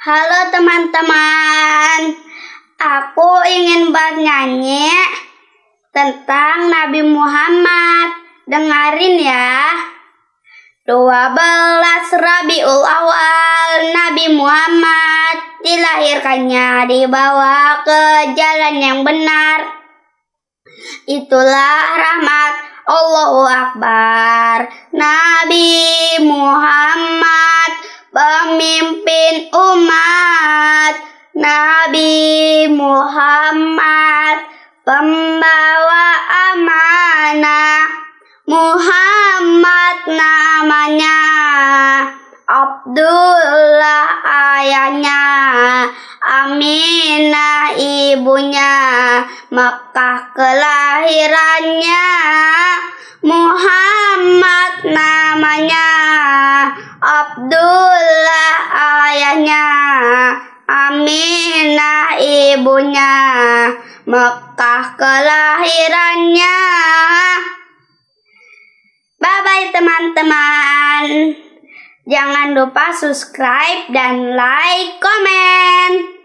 Halo teman-teman, aku ingin bernyanyi tentang Nabi Muhammad. Dengarin ya. 12 Rabiul Awal Nabi Muhammad dilahirkannya dibawa ke jalan yang benar. Itulah rahmat Allahu Akbar Nabi Muhammad pemimpin umat Nabi Muhammad pembawa amanah Muhammad namanya Abdullah ayahnya Aminah ibunya Mekah kelahirannya Muhammad namanya Abdullah Aminah ibunya Mekah kelahirannya Bye bye teman-teman Jangan lupa subscribe dan like, komen